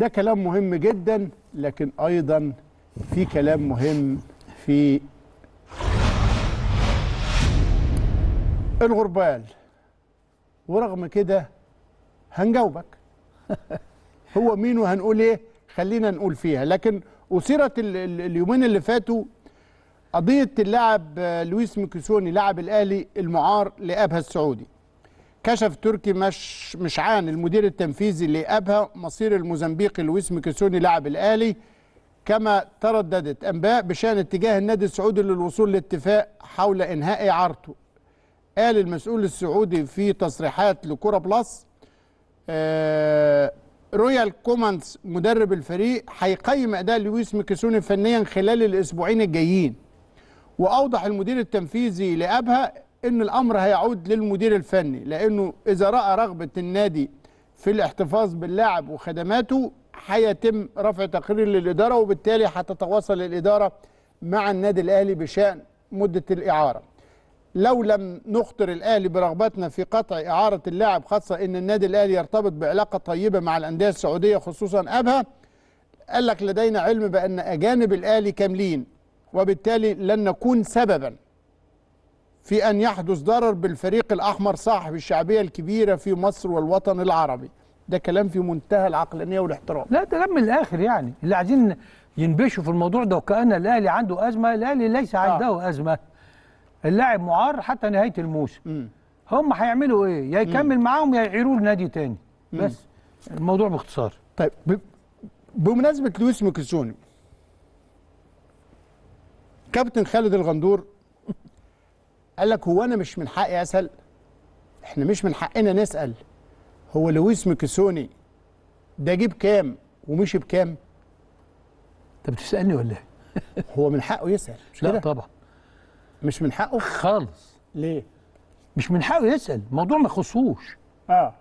ده كلام مهم جدا لكن أيضا في كلام مهم في الغربال ورغم كده هنجاوبك هو مين وهنقول ايه خلينا نقول فيها لكن أثيرت اليومين اللي فاتوا قضية اللاعب لويس ميكيسوني لاعب الأهلي المعار لأبها السعودي كشف تركي مش مشعان المدير التنفيذي لأبها مصير الموزمبيقي لويس ميكسوني لاعب الاهلي كما ترددت أنباء بشأن اتجاه النادي السعودي للوصول لاتفاق حول إنهاء إعارته قال المسؤول السعودي في تصريحات لكرة بلس آه رويال كومانس مدرب الفريق هيقيم أداء لويس ميكسوني فنيا خلال الأسبوعين الجايين وأوضح المدير التنفيذي لأبها ان الامر هيعود للمدير الفني لانه اذا راى رغبه النادي في الاحتفاظ باللاعب وخدماته هيتم رفع تقرير للاداره وبالتالي هتتواصل الاداره مع النادي الاهلي بشان مده الاعاره. لو لم نخطر الاهلي برغبتنا في قطع اعاره اللاعب خاصه ان النادي الاهلي يرتبط بعلاقه طيبه مع الانديه السعوديه خصوصا ابها قال لك لدينا علم بان اجانب الاهلي كاملين وبالتالي لن نكون سببا في أن يحدث ضرر بالفريق الأحمر صاحب الشعبية الكبيرة في مصر والوطن العربي ده كلام في منتهى العقلانية والاحترام لا ده من الآخر يعني اللي عايزين ينبشوا في الموضوع ده وكأن الأهلي عنده أزمة الأهلي ليس آه. عنده آه. أزمة اللاعب معار حتى نهاية الموسم هم هيعملوا إيه يا يكمل معاهم يا يعيروه لنادي تاني بس الموضوع باختصار طيب بمناسبة لويس ميكسوني كابتن خالد الغندور قال لك هو انا مش من حقي اسال احنا مش من حقنا نسال هو لويس ميكيسوني ده جيب كام ومشي بكام انت بتسالني ولا ايه هو من حقه يسال مش لا كده؟ طبعا مش من حقه خالص ليه مش من حقه يسال الموضوع ما يخصوش اه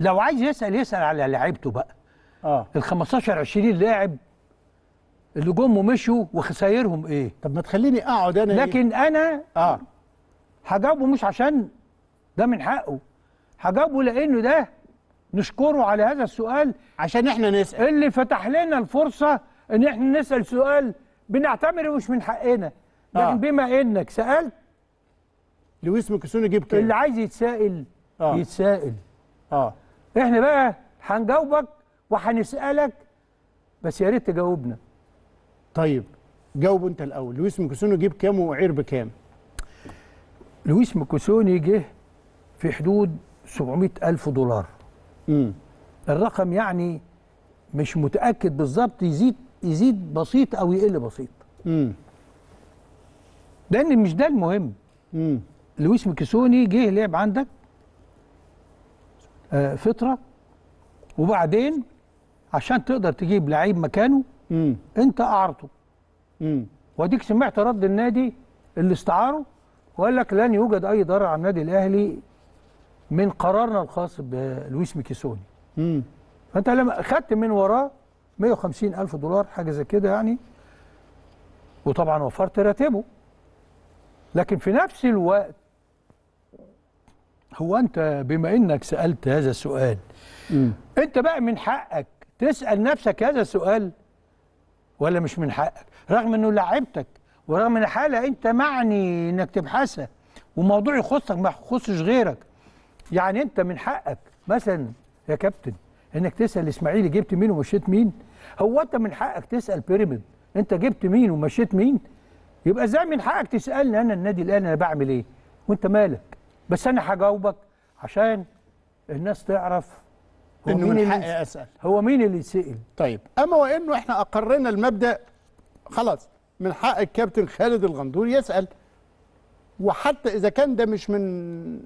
لو عايز يسال يسال على لعيبته بقى اه ال 15 20 لاعب اللي جم ومشوا وخسايرهم ايه طب ما تخليني اقعد انا إيه؟ لكن إيه؟ انا اه هجاوبه مش عشان ده من حقه هجاوبه لانه ده نشكره على هذا السؤال عشان احنا نسال اللي فتح لنا الفرصه ان احنا نسال سؤال بنعتبره مش من حقنا لكن آه. بما انك سالت لويس ميكيسون يجيب كام اللي عايز يتسائل آه. يتسائل اه احنا بقى هنجاوبك وهنسالك بس يا ريت تجاوبنا طيب جاوب انت الاول لويس ميكيسون جيب كام وعير بكام لويس ميكوسوني جه في حدود 700 ألف دولار مم. الرقم يعني مش متأكد بالظبط يزيد يزيد بسيط أو يقل بسيط مم. لأن مش ده المهم مم. لويس ميكوسوني جه لعب عندك آه فترة وبعدين عشان تقدر تجيب لعيب مكانه مم. انت قعرته وديك سمعت رد النادي اللي استعاره وقال لك لن يوجد أي ضرر على النادي الأهلي من قرارنا الخاص بلويس ميكيسوني امم فأنت لما أخدت من وراه 150 ألف دولار حاجة زي كده يعني وطبعا وفرت راتبه لكن في نفس الوقت هو أنت بما أنك سألت هذا السؤال مم. أنت بقى من حقك تسأل نفسك هذا السؤال ولا مش من حقك رغم أنه لعبتك ورغم ان الحاله انت معني انك تبحثها وموضوع يخصك ما يخصش غيرك يعني انت من حقك مثلا يا كابتن انك تسال اسماعيل جبت مين ومشيت مين هو انت من حقك تسال بيراميد انت جبت مين ومشيت مين يبقى ازاي من حقك تسالني انا النادي الاهلي انا بعمل ايه وانت مالك بس انا هجاوبك عشان الناس تعرف هو انه من حقي اسال هو مين اللي يتسال طيب اما وانه احنا اقرنا المبدا خلاص من حق الكابتن خالد الغندور يسال وحتى اذا كان ده مش من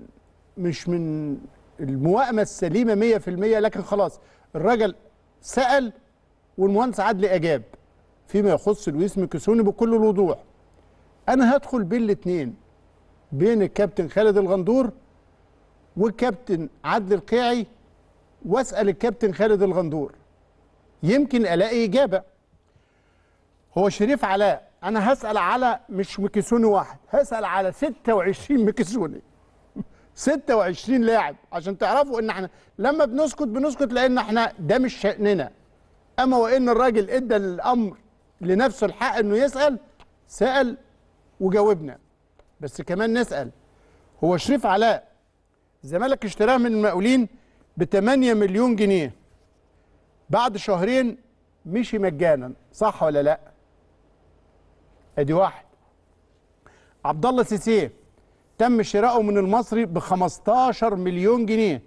مش من الموائمه السليمه 100% لكن خلاص الراجل سال والمهندس عدلي اجاب فيما يخص لويس ميكيسوني بكل الوضوح انا هدخل بين الاثنين بين الكابتن خالد الغندور والكابتن عدلي القيعي واسال الكابتن خالد الغندور يمكن الاقي اجابه هو شريف علاء انا هسال على مش مكسوني واحد هسال على 26 مكسوني 26 لاعب عشان تعرفوا ان احنا لما بنسكت بنسكت لان احنا ده مش شاننا اما وان الراجل ادى الامر لنفسه الحق انه يسال سال وجاوبنا بس كمان نسال هو شريف علاء الزمالك اشتراه من المقاولين ب 8 مليون جنيه بعد شهرين مشي مجانا صح ولا لا؟ ادي واحد عبد الله سيسيه تم شراؤه من المصري ب 15 مليون جنيه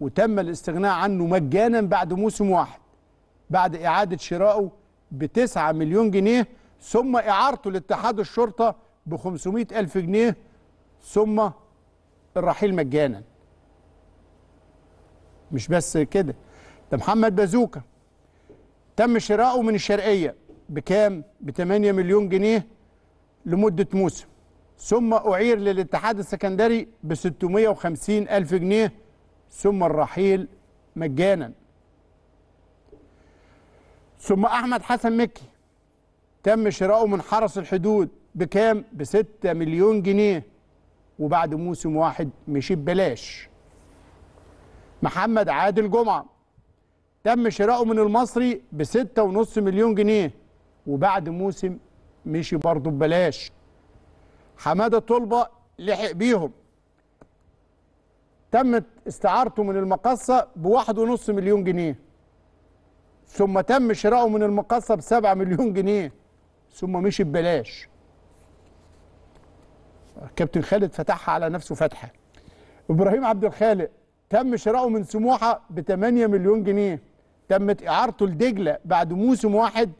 وتم الاستغناء عنه مجانا بعد موسم واحد بعد اعاده شراؤه ب 9 مليون جنيه ثم اعارته لاتحاد الشرطه ب 500 الف جنيه ثم الرحيل مجانا مش بس كده ده محمد بازوكا تم شراؤه من الشرقيه بكام ب 8 مليون جنيه لمده موسم ثم اعير للاتحاد السكندري ب 650 الف جنيه ثم الرحيل مجانا ثم احمد حسن مكي تم شراؤه من حرس الحدود بكام ب 6 مليون جنيه وبعد موسم واحد مشي ببلاش محمد عادل جمعه تم شراؤه من المصري ب 6.5 مليون جنيه وبعد موسم مشي برضه ببلاش حماده طلبه لحق بيهم تمت استعارته من المقصه بواحد ونص مليون جنيه ثم تم شراؤه من المقصه بسبعة مليون جنيه ثم مشي ببلاش كابتن خالد فتحها على نفسه فتحه ابراهيم عبد الخالق تم شراؤه من سموحه ب 8 مليون جنيه تمت اعارته لدجله بعد موسم واحد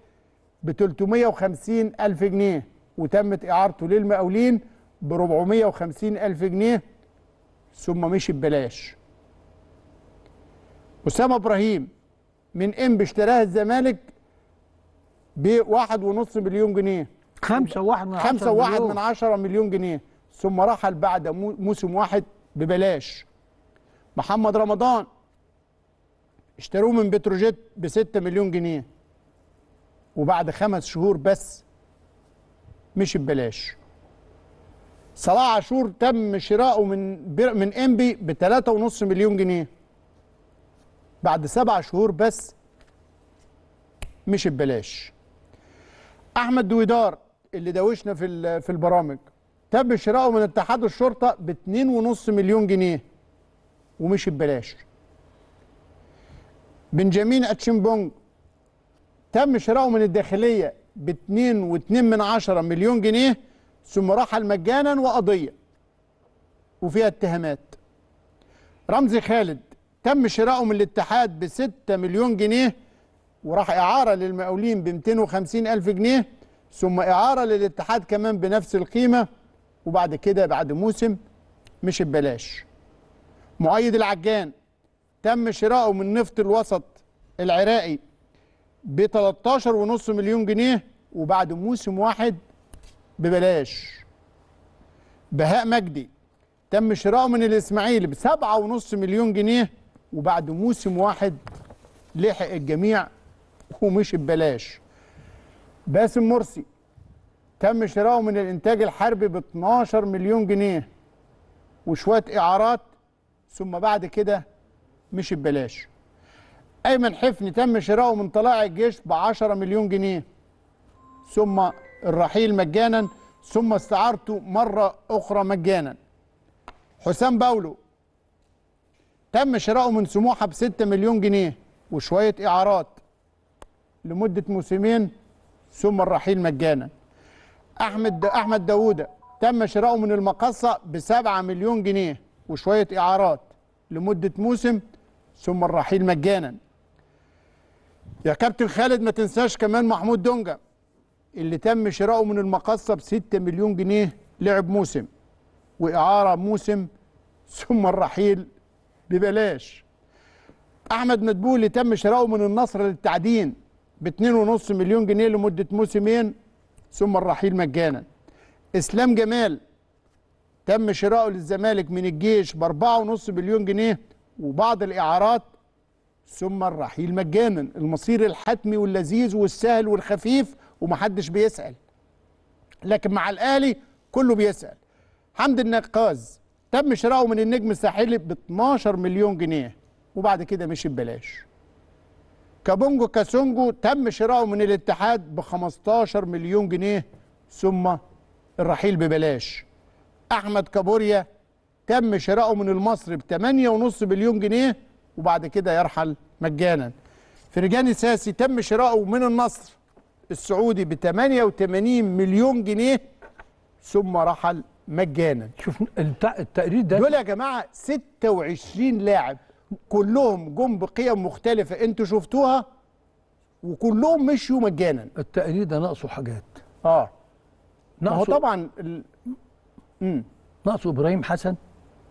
ب 350 ألف جنيه وتمت إعارته للمقاولين ب 450 ألف جنيه ثم مشي ببلاش أسامة إبراهيم من إم اشتراها الزمالك ب 1.5 مليون جنيه 5.1 وواحد من خمسة من 10 مليون جنيه ثم رحل بعد موسم واحد ببلاش محمد رمضان اشتروه من بتروجيت 6 مليون جنيه وبعد خمس شهور بس مشي ببلاش صلاح عاشور تم شراؤه من بر... من انبي ب 3.5 مليون جنيه بعد سبع شهور بس مشي ببلاش احمد دويدار اللي داوشنا في ال... في البرامج تم شراؤه من اتحاد الشرطه ب 2.5 مليون جنيه ومشي ببلاش بنجامين اتشيمبونج تم شراؤه من الداخلية ب 2.2 من عشرة مليون جنيه ثم رحل مجانا وقضية وفيها اتهامات رمزي خالد تم شراؤه من الاتحاد ب 6 مليون جنيه وراح إعارة للمقاولين ب 250 ألف جنيه ثم إعارة للاتحاد كمان بنفس القيمة وبعد كده بعد موسم مش ببلاش مؤيد العجان تم شراؤه من نفط الوسط العراقي ب 13.5 مليون جنيه وبعد موسم واحد ببلاش بهاء مجدي تم شراءه من الاسماعيلي ب 7.5 مليون جنيه وبعد موسم واحد لحق الجميع ومشي ببلاش باسم مرسي تم شراؤه من الانتاج الحربي ب 12 مليون جنيه وشويه اعارات ثم بعد كده مشي ببلاش أيمن حفني تم شراؤه من طلائع الجيش ب 10 مليون جنيه ثم الرحيل مجانا ثم استعارته مرة أخرى مجانا حسام باولو تم شراؤه من سموحة ب 6 مليون جنيه وشوية إعارات لمدة موسمين ثم الرحيل مجانا أحمد أحمد داوودة تم شراؤه من المقصة ب 7 مليون جنيه وشوية إعارات لمدة موسم ثم الرحيل مجانا يا كابتن خالد ما تنساش كمان محمود دونجا اللي تم شراؤه من المقصه ب 6 مليون جنيه لعب موسم واعاره موسم ثم الرحيل ببلاش احمد مدبول اللي تم شراؤه من النصر للتعدين ب 2.5 مليون جنيه لمده موسمين ثم الرحيل مجانا اسلام جمال تم شراؤه للزمالك من الجيش ب 4.5 مليون جنيه وبعض الاعارات ثم الرحيل مجانا المصير الحتمي واللذيذ والسهل والخفيف ومحدش بيسأل لكن مع الأهلي كله بيسأل حمد النقاز تم شراؤه من النجم الساحلي ب 12 مليون جنيه وبعد كده مشي ببلاش كابونجو كاسونجو تم شراؤه من الاتحاد ب 15 مليون جنيه ثم الرحيل ببلاش احمد كابوريا تم شراؤه من المصري ب 8.5 مليون جنيه وبعد كده يرحل مجانا فرجاني ساسي تم شراؤه من النصر السعودي ب 88 مليون جنيه ثم رحل مجانا شوف التقرير ده دول يا جماعه 26 لاعب كلهم جم بقيم مختلفه انتوا شفتوها وكلهم مشوا مجانا التقرير ده ناقصه حاجات اه ناقصه هو طبعا ال... ناقصه ابراهيم حسن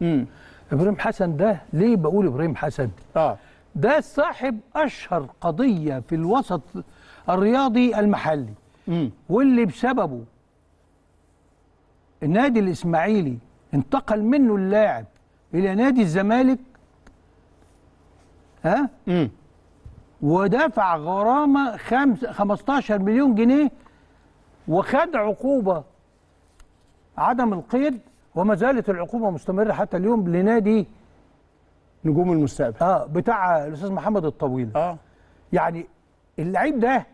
امم ابراهيم حسن ده ليه بقول ابراهيم حسن اه ده صاحب اشهر قضيه في الوسط الرياضي المحلي م. واللي بسببه النادي الاسماعيلي انتقل منه اللاعب الى نادي الزمالك ها م. ودفع غرامه خمس 15 مليون جنيه وخد عقوبه عدم القيد وما زالت العقوبه مستمره حتى اليوم لنادي نجوم المستقبل اه بتاع الاستاذ محمد الطويل اه يعني اللعيب ده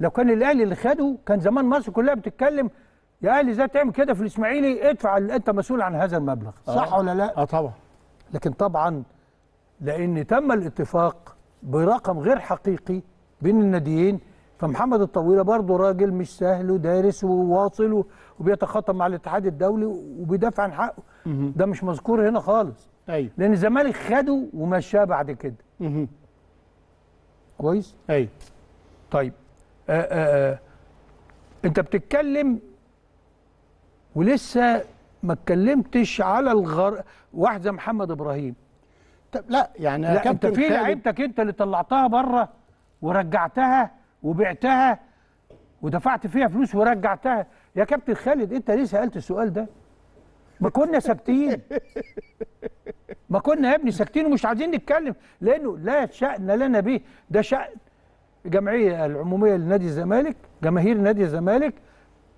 لو كان الاهلي اللي خده كان زمان مصر كلها بتتكلم يا اهلي ازاي تعمل كده في الاسماعيلي ادفع انت مسؤول عن هذا المبلغ آه. صح ولا لا اه طبعا لكن طبعا لان تم الاتفاق برقم غير حقيقي بين الناديين فمحمد الطويله برضه راجل مش سهل ودارس وواصل وبيتخاطب مع الاتحاد الدولي وبيدافع عن حقه ده مش مذكور هنا خالص ايوه لان الزمالك خده ومشاه بعد كده مه. كويس ايوه طيب آآ آه، آآ آه، آه. انت بتتكلم ولسه ما اتكلمتش على الغر واحد زي محمد ابراهيم طب لا يعني لا انت في لعيبتك انت اللي طلعتها بره ورجعتها وبعتها ودفعت فيها فلوس ورجعتها يا كابتن خالد انت ليه سالت السؤال ده ما كنا ساكتين ما كنا يا ابني ساكتين ومش عايزين نتكلم لانه لا شان لنا به ده شان الجمعيه العموميه لنادي الزمالك جماهير نادي الزمالك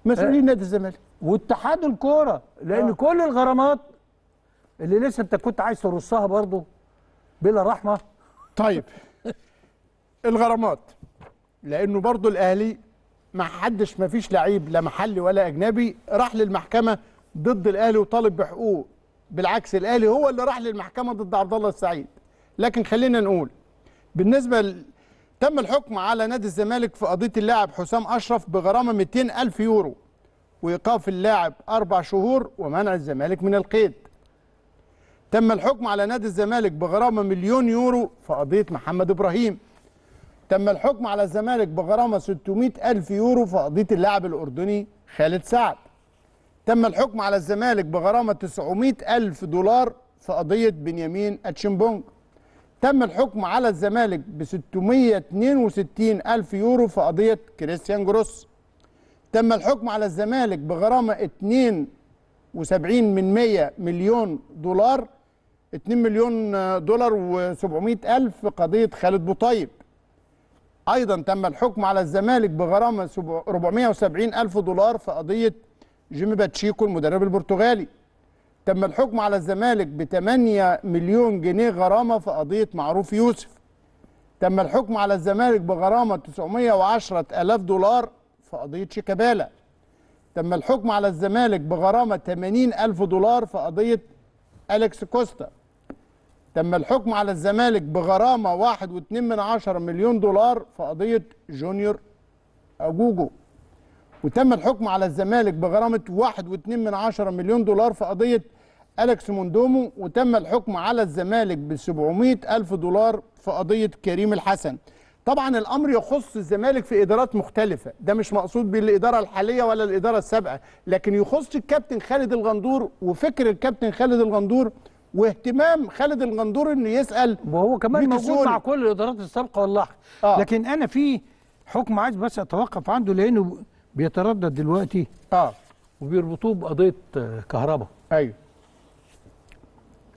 مسؤولين نادي الزمالك واتحاد الكوره لان آه. كل الغرامات اللي لسه انت كنت عايز ترصها برضه بلا رحمه طيب الغرامات لانه برضه الاهلي ما حدش ما فيش لعيب لا محلي ولا اجنبي راح للمحكمه ضد الاهلي وطالب بحقوق بالعكس الاهلي هو اللي راح للمحكمه ضد عبد الله السعيد لكن خلينا نقول بالنسبه ل... تم الحكم على نادي الزمالك في قضيه اللاعب حسام اشرف بغرامه 200 الف يورو وايقاف اللاعب اربع شهور ومنع الزمالك من القيد تم الحكم على نادي الزمالك بغرامه مليون يورو في قضيه محمد ابراهيم تم الحكم على الزمالك بغرامه 600 ألف يورو في قضيه اللاعب الاردني خالد سعد. تم الحكم على الزمالك بغرامه 900 ألف دولار في قضيه بنيامين اتشمبونج. تم الحكم على الزمالك ب 662 ألف يورو في قضيه كريستيان جروس. تم الحكم على الزمالك بغرامه 72 من 100 مليون دولار 2 مليون دولار و700 ألف في قضيه خالد بوطيب. أيضا تم الحكم على الزمالك بغرامة 470 ألف دولار في قضية جيمي باتشيكو المدرب البرتغالي تم الحكم على الزمالك ب 8 مليون جنيه غرامة في قضية معروف يوسف تم الحكم على الزمالك بغرامة 910 الف دولار في قضية شيكابالا تم الحكم على الزمالك بغرامة 80 ألف دولار في قضية أليكس كوستا تم الحكم على الزمالك بغرامة 1.2 مليون دولار في قضية جونيور أجوجو وتم الحكم على الزمالك بغرامة 1.2 مليون دولار في قضية أليكس موندومو وتم الحكم على الزمالك ب ألف دولار في قضية كريم الحسن طبعا الأمر يخص الزمالك في إدارات مختلفة ده مش مقصود بالإدارة الحالية ولا الإدارة السابقة لكن يخص الكابتن خالد الغندور وفكر الكابتن خالد الغندور واهتمام خالد الغندور انه يسال وهو كمان موجود مع كل الادارات السابقه والله آه. لكن انا في حكم عايز بس اتوقف عنده لانه بيتردد دلوقتي اه وبيربطوه بقضيه كهرباء ايوه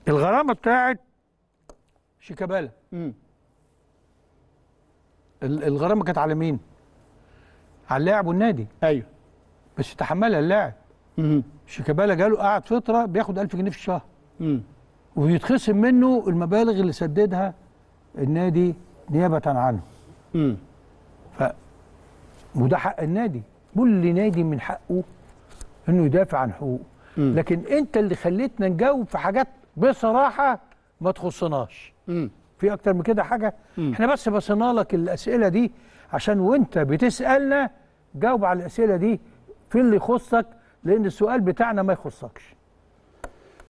الغرامه بتاعت شيكابالا الغرامه كانت على مين؟ على اللاعب والنادي ايوه بس تحملها اللاعب شيكابالا جاله قعد فتره بياخد 1000 جنيه في الشهر امم ويتخصم منه المبالغ اللي سددها النادي نيابه عنه امم ف وده حق النادي كل نادي من حقه انه يدافع عن حقوقه لكن انت اللي خليتنا نجاوب في حاجات بصراحه ما تخصناش مم. في اكتر من كده حاجه مم. احنا بس بصينا لك الاسئله دي عشان وانت بتسالنا جاوب على الاسئله دي في اللي يخصك لان السؤال بتاعنا ما يخصكش